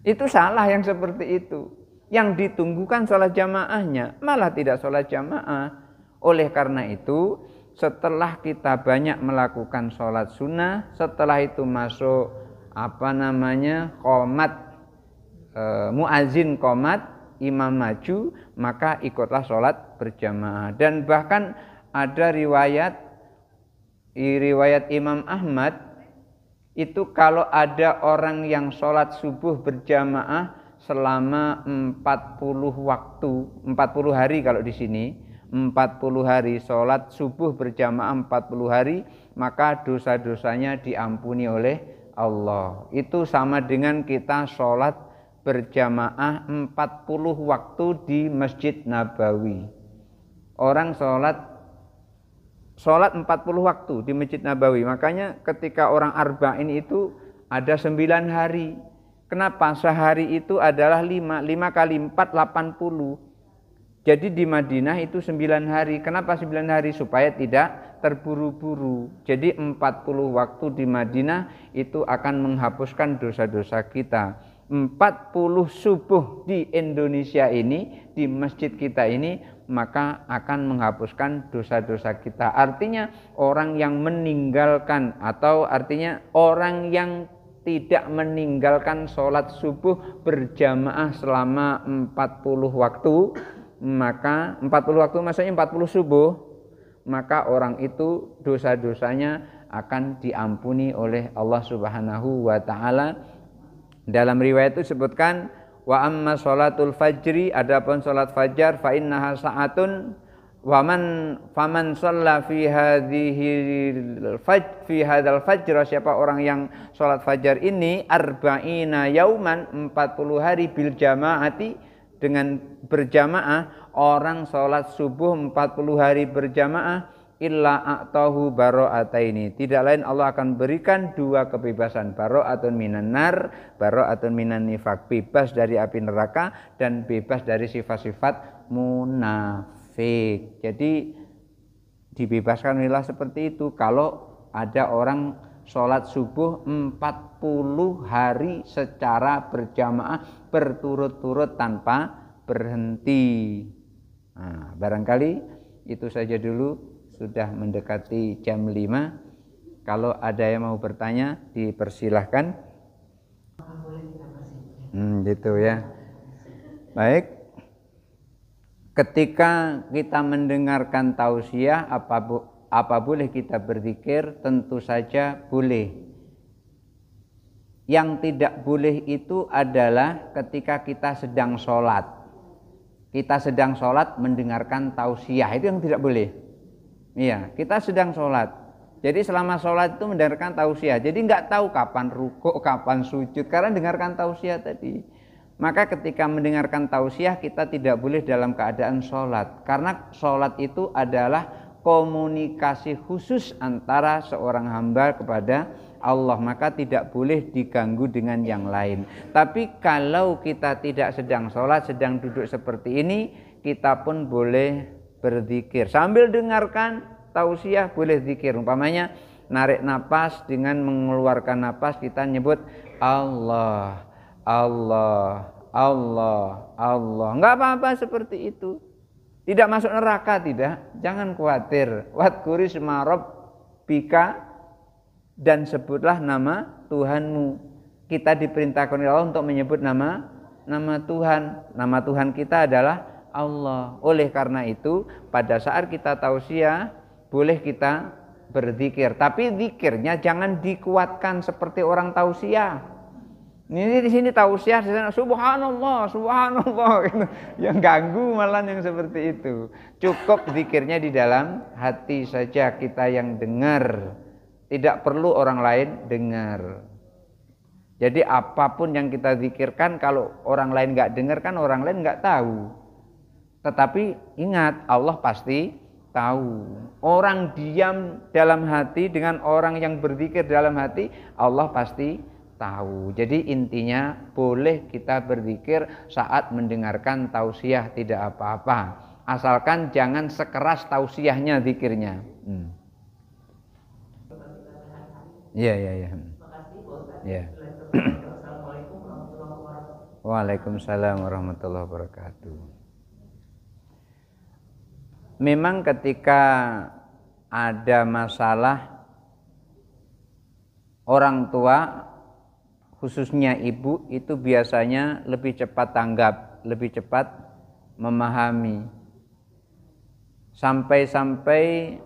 Itu salah yang seperti itu. Yang ditunggukan sholat jamaahnya, malah tidak sholat jamaah. Oleh karena itu, setelah kita banyak melakukan sholat sunnah, setelah itu masuk apa namanya komat, e, muazin komat, imam maju, maka ikutlah sholat berjamaah. Dan bahkan ada riwayat, riwayat Imam Ahmad itu kalau ada orang yang sholat subuh berjamaah selama 40 waktu, 40 hari kalau di sini, 40 hari, sholat subuh berjamaah 40 hari, maka dosa-dosanya diampuni oleh Allah. Itu sama dengan kita sholat berjamaah 40 waktu di Masjid Nabawi. Orang sholat sholat 40 waktu di Masjid Nabawi. Makanya ketika orang Arba'in itu ada 9 hari. Kenapa? Sehari itu adalah 5, 5 kali 4, 80 jadi di Madinah itu sembilan hari. Kenapa sembilan hari? Supaya tidak terburu-buru. Jadi empat puluh waktu di Madinah itu akan menghapuskan dosa-dosa kita. Empat puluh subuh di Indonesia ini, di masjid kita ini, maka akan menghapuskan dosa-dosa kita. Artinya orang yang meninggalkan atau artinya orang yang tidak meninggalkan sholat subuh berjamaah selama 40 waktu maka 40 waktu maksudnya 40 subuh maka orang itu dosa-dosanya akan diampuni oleh Allah Subhanahu wa taala. Dalam riwayat itu disebutkan wa amma salatul fajri adapun salat fajar fa innaha sa'atun wa man faman shalla fi hadhihi faj fi hadzal fajr siapa orang yang salat fajar ini arba'ina yauman 40 hari bil jamaati dengan berjamaah orang sholat subuh 40 hari berjamaah illa a'tahu ini Tidak lain Allah akan berikan dua kebebasan. baro atau minan nar, baro atau minan nifak. Bebas dari api neraka dan bebas dari sifat-sifat munafik. Jadi dibebaskan wilayah seperti itu kalau ada orang sholat subuh 40 hari secara berjamaah berturut-turut tanpa berhenti. Nah, barangkali itu saja dulu sudah mendekati jam 5. Kalau ada yang mau bertanya dipersilahkan. Hmm, gitu ya. Baik. Ketika kita mendengarkan tausiah apa bu apa boleh kita berzikir? Tentu saja boleh. Yang tidak boleh itu adalah ketika kita sedang sholat. Kita sedang sholat mendengarkan tausiah, itu yang tidak boleh. Iya, kita sedang sholat. Jadi selama sholat itu mendengarkan tausiah. Jadi nggak tahu kapan rukuk, kapan sujud, karena dengarkan tausiah tadi. Maka ketika mendengarkan tausiah kita tidak boleh dalam keadaan sholat. Karena sholat itu adalah komunikasi khusus antara seorang hamba kepada Allah maka tidak boleh diganggu dengan yang lain tapi kalau kita tidak sedang sholat sedang duduk seperti ini kita pun boleh berzikir sambil dengarkan tausiah boleh zikir umpamanya narik napas dengan mengeluarkan napas kita nyebut Allah Allah Allah Allah nggak apa-apa seperti itu tidak masuk neraka tidak, jangan khawatir. watkuri semarob bika dan sebutlah nama Tuhanmu. Kita diperintahkan Allah untuk menyebut nama nama Tuhan. Nama Tuhan kita adalah Allah. Oleh karena itu, pada saat kita tausiah boleh kita berzikir, tapi zikirnya jangan dikuatkan seperti orang tausiah. Ini di sini tausiah di sana subhanallah, subhanallah gitu. Yang ganggu malah yang seperti itu. Cukup zikirnya di dalam hati saja kita yang dengar. Tidak perlu orang lain dengar. Jadi apapun yang kita zikirkan kalau orang lain nggak dengar kan orang lain nggak tahu. Tetapi ingat Allah pasti tahu. Orang diam dalam hati dengan orang yang berzikir dalam hati Allah pasti tahu. Jadi intinya boleh kita berzikir saat mendengarkan tausiah tidak apa-apa. Asalkan jangan sekeras tausiahnya zikirnya. Hmm. Iya, iya, iya. ya Waalaikumsalam warahmatullahi wabarakatuh. Memang ketika ada masalah orang tua khususnya ibu itu biasanya lebih cepat tanggap, lebih cepat memahami. Sampai-sampai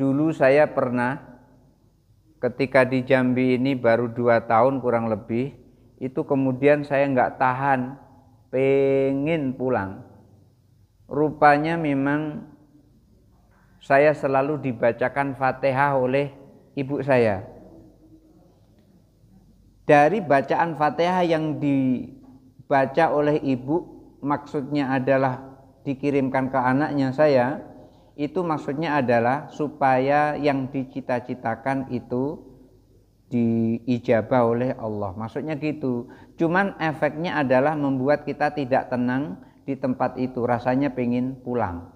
dulu saya pernah ketika di Jambi ini baru dua tahun kurang lebih, itu kemudian saya nggak tahan, pengen pulang. Rupanya memang saya selalu dibacakan fatihah oleh ibu saya dari bacaan Fatihah yang dibaca oleh ibu maksudnya adalah dikirimkan ke anaknya saya itu maksudnya adalah supaya yang dicita-citakan itu diijabah oleh Allah maksudnya gitu cuman efeknya adalah membuat kita tidak tenang di tempat itu rasanya pengen pulang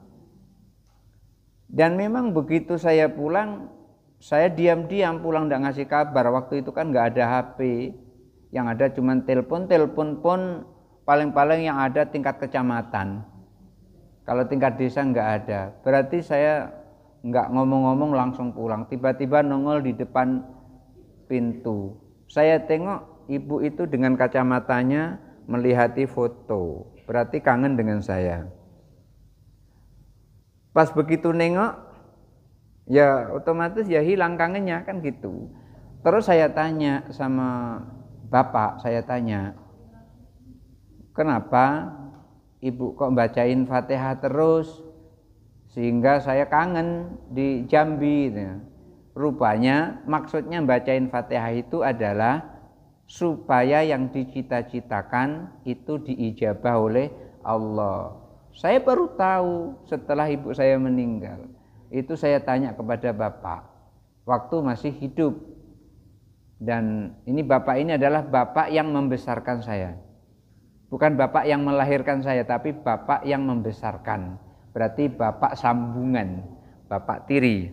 dan memang begitu saya pulang saya diam-diam pulang tidak ngasih kabar waktu itu kan nggak ada HP yang ada cuma telepon telepon pun paling-paling yang ada tingkat kecamatan kalau tingkat desa nggak ada berarti saya nggak ngomong-ngomong langsung pulang tiba-tiba nongol di depan pintu saya tengok ibu itu dengan kacamatanya melihati foto berarti kangen dengan saya pas begitu nengok ya otomatis ya hilang kangennya kan gitu terus saya tanya sama bapak saya tanya kenapa ibu kok bacain fatihah terus sehingga saya kangen di Jambi rupanya maksudnya bacain fatihah itu adalah supaya yang dicita-citakan itu diijabah oleh Allah. Saya baru tahu setelah ibu saya meninggal itu saya tanya kepada Bapak waktu masih hidup dan ini Bapak ini adalah Bapak yang membesarkan saya bukan Bapak yang melahirkan saya tapi Bapak yang membesarkan berarti Bapak sambungan Bapak tiri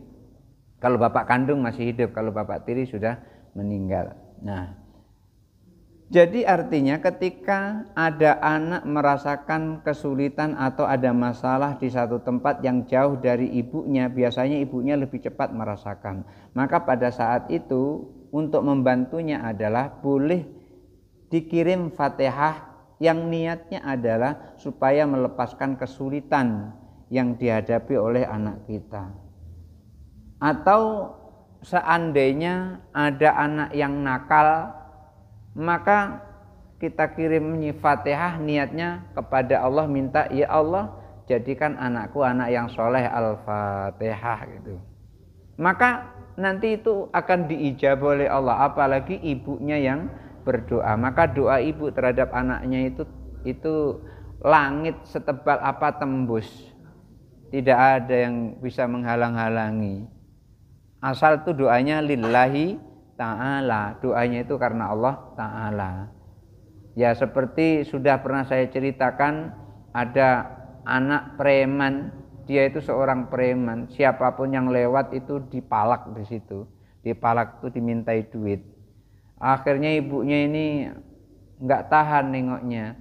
kalau Bapak kandung masih hidup kalau Bapak tiri sudah meninggal nah jadi artinya ketika ada anak merasakan kesulitan atau ada masalah di satu tempat yang jauh dari ibunya, biasanya ibunya lebih cepat merasakan. Maka pada saat itu untuk membantunya adalah boleh dikirim Fatihah yang niatnya adalah supaya melepaskan kesulitan yang dihadapi oleh anak kita. Atau seandainya ada anak yang nakal maka kita kirim fatihah niatnya kepada Allah minta ya Allah jadikan anakku anak yang soleh al-fatihah gitu maka nanti itu akan diijab oleh Allah apalagi ibunya yang berdoa maka doa ibu terhadap anaknya itu itu langit setebal apa tembus tidak ada yang bisa menghalang-halangi asal itu doanya lillahi Ta'ala. Doanya itu karena Allah Ta'ala. Ya seperti sudah pernah saya ceritakan ada anak preman, dia itu seorang preman. Siapapun yang lewat itu dipalak di situ. Dipalak itu dimintai duit. Akhirnya ibunya ini nggak tahan nengoknya.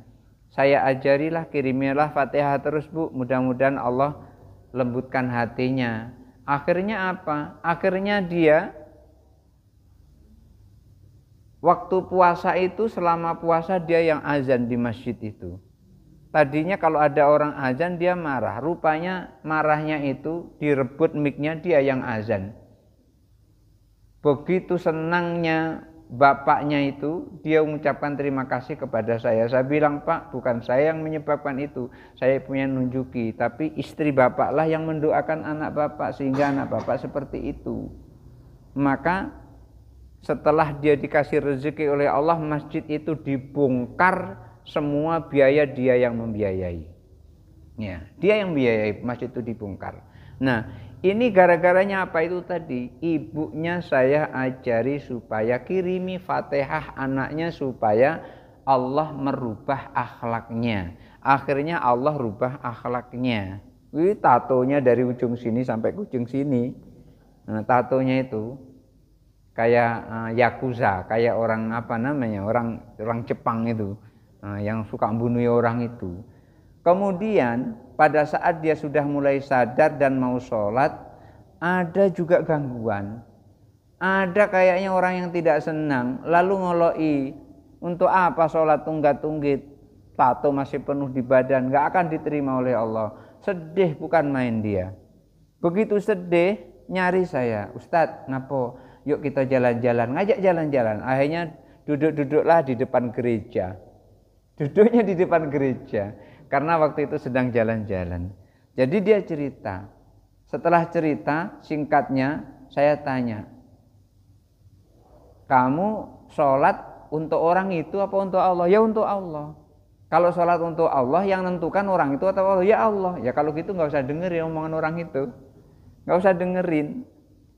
Saya ajarilah kirimilah Fatihah terus Bu, mudah-mudahan Allah lembutkan hatinya. Akhirnya apa? Akhirnya dia Waktu puasa itu selama puasa dia yang azan di masjid itu. Tadinya kalau ada orang azan dia marah. Rupanya marahnya itu direbut miknya dia yang azan. Begitu senangnya bapaknya itu dia mengucapkan terima kasih kepada saya. Saya bilang pak bukan saya yang menyebabkan itu. Saya punya nunjuki. Tapi istri bapaklah yang mendoakan anak bapak sehingga anak bapak seperti itu. Maka setelah dia dikasih rezeki oleh Allah masjid itu dibongkar semua biaya dia yang membiayai ya dia yang membiayai masjid itu dibongkar nah ini gara-garanya apa itu tadi ibunya saya ajari supaya kirimi fatihah anaknya supaya Allah merubah akhlaknya akhirnya Allah rubah akhlaknya Wih, tatonya dari ujung sini sampai ujung sini nah, tatonya itu kayak uh, yakuza, kayak orang apa namanya, orang orang Jepang itu uh, yang suka membunuh orang itu. Kemudian pada saat dia sudah mulai sadar dan mau sholat, ada juga gangguan. Ada kayaknya orang yang tidak senang, lalu ngoloi untuk apa sholat tunggat-tunggit, tato masih penuh di badan, nggak akan diterima oleh Allah. Sedih bukan main dia. Begitu sedih, nyari saya, Ustadz, ngapo? yuk kita jalan-jalan, ngajak jalan-jalan. Akhirnya duduk-duduklah di depan gereja. Duduknya di depan gereja karena waktu itu sedang jalan-jalan. Jadi dia cerita. Setelah cerita, singkatnya saya tanya, kamu sholat untuk orang itu apa untuk Allah? Ya untuk Allah. Kalau sholat untuk Allah yang menentukan orang itu atau Allah ya Allah. Ya kalau gitu nggak usah dengerin omongan orang itu, nggak usah dengerin.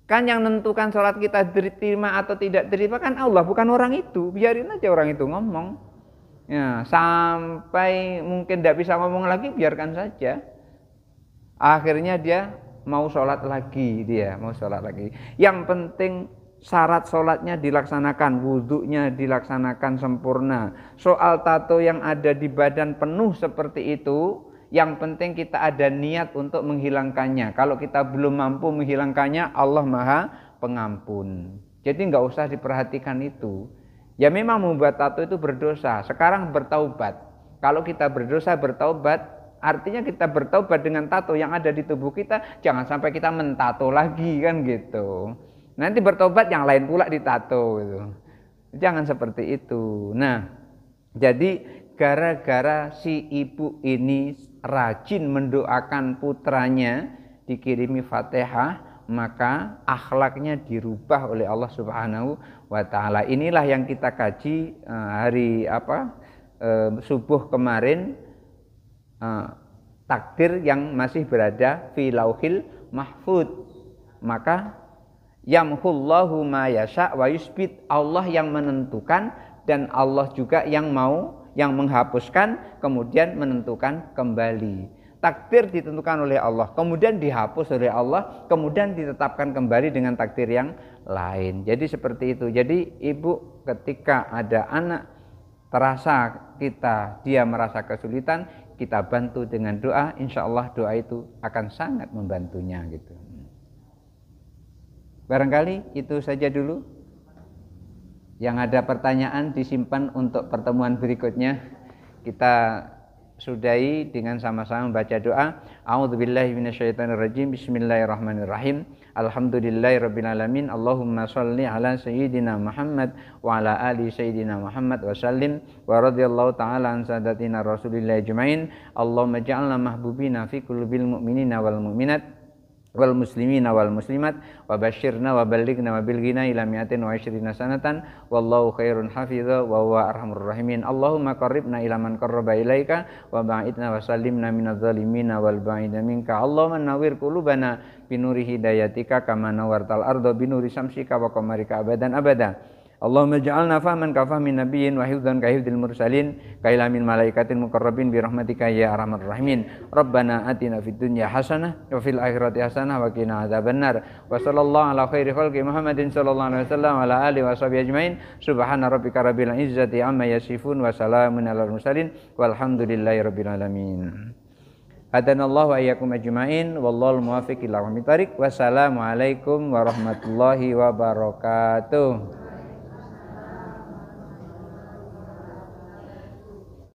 Kan yang menentukan sholat kita diterima atau tidak diterima kan Allah, bukan orang itu. Biarin aja orang itu ngomong. Ya, sampai mungkin tidak bisa ngomong lagi, biarkan saja. Akhirnya dia mau sholat lagi, dia mau sholat lagi. Yang penting syarat sholatnya dilaksanakan, wudhunya dilaksanakan sempurna. Soal tato yang ada di badan penuh seperti itu, yang penting kita ada niat untuk menghilangkannya. Kalau kita belum mampu menghilangkannya, Allah Maha Pengampun. Jadi nggak usah diperhatikan itu. Ya memang membuat tato itu berdosa. Sekarang bertaubat. Kalau kita berdosa bertaubat, artinya kita bertaubat dengan tato yang ada di tubuh kita. Jangan sampai kita mentato lagi kan gitu. Nanti bertobat yang lain pula ditato gitu. Jangan seperti itu. Nah, jadi gara-gara si ibu ini rajin mendoakan putranya dikirimi Fatihah maka akhlaknya dirubah oleh Allah Subhanahu wa taala. Inilah yang kita kaji eh, hari apa? Eh, subuh kemarin eh, takdir yang masih berada fi lauhil mahfud. Maka yamhullahu ma yasha wa yusbit. Allah yang menentukan dan Allah juga yang mau yang menghapuskan kemudian menentukan kembali takdir ditentukan oleh Allah, kemudian dihapus oleh Allah, kemudian ditetapkan kembali dengan takdir yang lain. Jadi seperti itu. Jadi ibu ketika ada anak terasa kita dia merasa kesulitan, kita bantu dengan doa, insya Allah doa itu akan sangat membantunya gitu. Barangkali itu saja dulu yang ada pertanyaan disimpan untuk pertemuan berikutnya. Kita sudahi dengan sama-sama baca doa. A'udzubillahi minasyaitonirrajim. Bismillahirrahmanirrahim. Alhamdulillahirabbil alamin. Allahumma shalli ala sayyidina Muhammad wa ala ali sayyidina Muhammad wa sallim wa radhiyallahu ta'ala an sadatina Rasulillah jumain. Allahumma ja'alna mahbubina fi qulubil mu'minina wal mu'minat wal muslimina wal muslimat wa basyirna wa ballighna wa bilghina ila mi'atin wa ishrina sanatan wallahu khairun hafidha wa huwa arhamur rahimin Allahumma qarribna ila man qarraba ilaika wa ba'idna wa sallimna minadh zalimina wal ba'ida minka Allahumma nawwir qulubana binuri hidayatika kama nawartal ardo binuri samsika wa qamarika abadan abada Allahumma ja'alna fahman ka fahmin nabiyyin wa hifdzan ka hifdzil mursalin ka ila min malaikatil muqarrabin bi rahmatika ya arhamar rahimin. Rabbana atina fid dunya hasanah wa fil akhirati hasanah wa qina adzabannar. Wa sallallahu ala khairi khalqi Muhammadin sallallahu alaihi wasallam wa ala alihi washabihi ajmain. Subhana rabbika rabbil izzati amma yasifun wa salamun alal mursalin walhamdulillahi rabbil alamin. Hadanallahu wa iyyakum ajmain wallahul muwaffiq ila Wassalamualaikum warahmatullahi wabarakatuh.